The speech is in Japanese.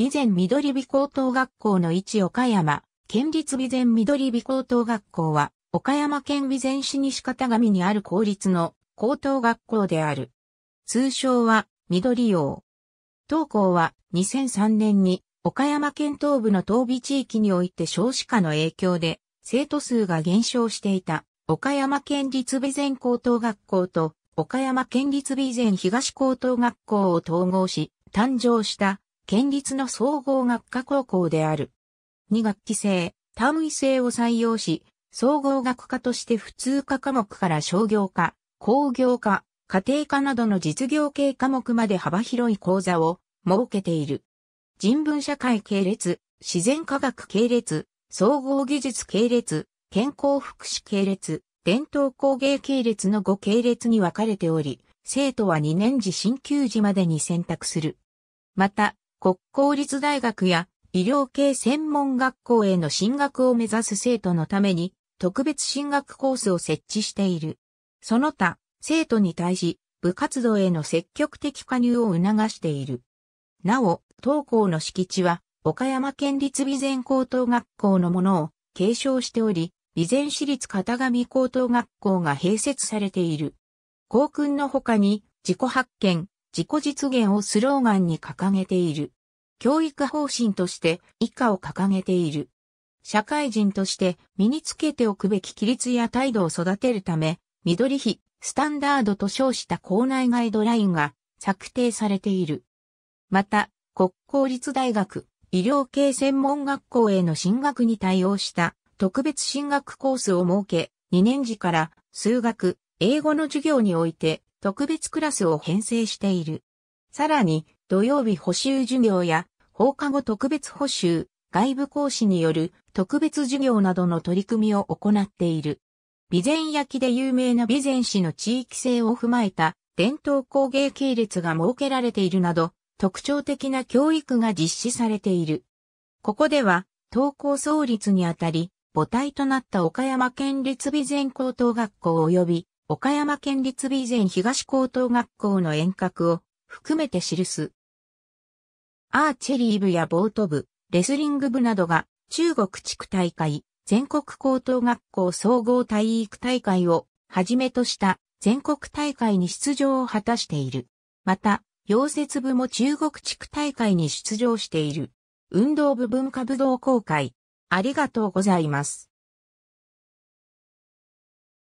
備前緑美高等学校の位置岡山、県立備前緑美高等学校は、岡山県備前市西片上にある公立の高等学校である。通称は、緑王。当校は、2003年に、岡山県東部の東備地域において少子化の影響で、生徒数が減少していた、岡山県立備前高等学校と、岡山県立備前東高等学校を統合し、誕生した県立の総合学科高校である。2学期制、単位制を採用し、総合学科として普通科科目から商業科、工業科、家庭科などの実業系科目まで幅広い講座を設けている。人文社会系列、自然科学系列、総合技術系列、健康福祉系列、伝統工芸系列の5系列に分かれており、生徒は2年時新級時までに選択する。また、国公立大学や医療系専門学校への進学を目指す生徒のために特別進学コースを設置している。その他、生徒に対し部活動への積極的加入を促している。なお、当校の敷地は岡山県立備前高等学校のものを継承しており、備前市立片上高等学校が併設されている。校訓の他に自己発見、自己実現をスローガンに掲げている。教育方針として以下を掲げている。社会人として身につけておくべき規律や態度を育てるため、緑比、スタンダードと称した校内ガイドラインが策定されている。また、国公立大学、医療系専門学校への進学に対応した特別進学コースを設け、2年時から数学、英語の授業において特別クラスを編成している。さらに、土曜日補修授業や放課後特別補修、外部講師による特別授業などの取り組みを行っている。備前焼で有名な備前市の地域性を踏まえた伝統工芸系列が設けられているなど、特徴的な教育が実施されている。ここでは、登校創立にあたり、母体となった岡山県立備前高等学校及び岡山県立備前東高等学校の遠隔を含めて記す。アーチェリー部やボート部、レスリング部などが中国地区大会、全国高等学校総合体育大会をはじめとした全国大会に出場を果たしている。また、溶接部も中国地区大会に出場している。運動部文化武道公会。ありがとうございます。